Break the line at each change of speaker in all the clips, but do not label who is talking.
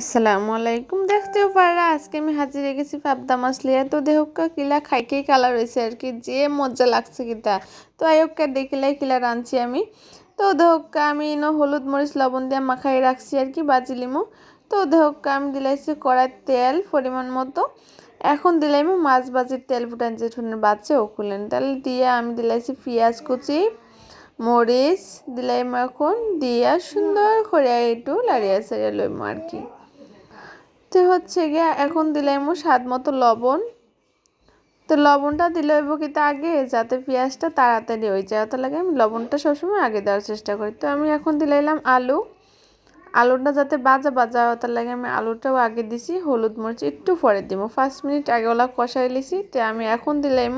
আসসালামু আলাইকুম দেখতেও পারা আজকে আমি হাজির গেছি পাবদা মাছ লিয়া তো দেহকা কিলা খাইকেই কালার হয়েছে আর কি যে মজা লাগছে কিতা তো আয়োগকা দেখিলাই কিলা রাঁধছি আমি তো দেহকা আমি ইনো হলুদ মরিচ লবণ দিয়ে মাখাই রাখছি আর কি বাজি লিমু তো দেহকা আমি দিলাইছি কড়াই তেল পরিমাণ মতো এখন দিলাম মাছ বাজির তেল ফুটান যে ঠুনের বাচ্চা ও খুলেন তাহলে দিয়ে আমি দিলাইছি পেঁয়াজ কুচি মরিচ দিলাম এখন দিয়া সুন্দর করে একটু লাড়িয়া সারিয়া লইম আর কি তো হচ্ছে গিয়ে এখন দিলাম স্বাদ মতো লবণ তো লবণটা দিলে হইব কিন্তু আগে যাতে পেঁয়াজটা তাড়াতাড়ি হয়ে যায় অত লাগে আমি লবণটা সবসময় আগে দেওয়ার চেষ্টা করি তো আমি এখন দিলাইলাম আলু আলুটা যাতে বাজা বাজা হয় তার লাগে আমি আলুটাও আগে দিছি হলুদ মরিচ একটু পরে দিব ফার্স্ট মিনিট আগে ওলা কষাই লিছি তো আমি এখন দিলাম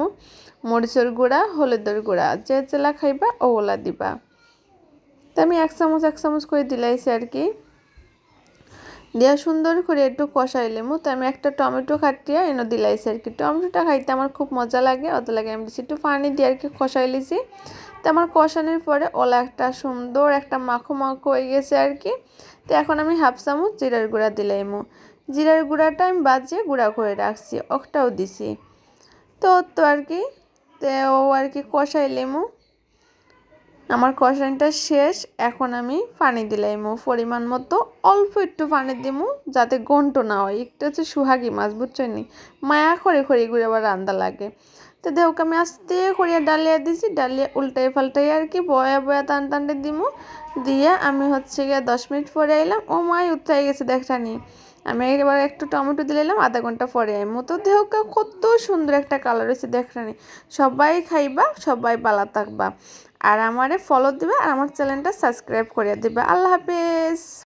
মরিচের গুঁড়া হলুদের গুঁড়া যে চেলা খাইবা ওলা দিবা তো আমি এক চামচ এক চামচ করে দিলাইছি আর কি দেওয়া সুন্দর করে একটু কষাই লেমু তো আমি একটা টমেটো খাটিয়া এনে দিলাইছি আর কি টমেটোটা খাইতে আমার খুব মজা লাগে অত লাগে আমি দিচ্ছি একটু পানি দিয়ে আর কি কষাই লিছি তো আমার কষানোর পরে ওলা একটা সুন্দর একটা মাখো মাখো হয়ে গেছে আর কি তো এখন আমি হাফ চামচ জিরার গুঁড়া দিলাইমু জিরার গুঁড়াটা আমি বাজিয়ে গুঁড়া করে রাখছি অকটাও দিছি তো তো আর কি তো ও আর কি কষাই লেমু আমার কষানটা শেষ এখন আমি পানি দিলাইমু পরিমাণ মতো অল্প একটু পানি দিমু যাতে গন্ট না হয় একটু হচ্ছে সুহাগি মাছ বুঝছেন নি মায়া খড়ে খড়ে ঘুরে আবার রান্দা লাগে তো দেহকে আমি আস্তে করিয়া ডালিয়া দিছি ডালিয়া উল্টাই ফাল্টাই আর কি বয়া বয়া টান টানটে দিমু দিয়ে আমি হচ্ছে গিয়ে দশ মিনিট পরে আইলাম ও মাই উত্তাই গেছে দেখটা নিয়ে আমি এবার একটু টমেটো দিলে এলাম আধা ঘন্টা পরে আইমু তো দেহকে কত সুন্দর একটা কালার হয়েছে দেখটা নিয়ে সবাই খাইবা সবাই বালা থাকবা আর আমারে ফলো দিবা আর আমার চ্যানেলটা সাবস্ক্রাইব করিয়া দিবা আল্লাহ হাফেজ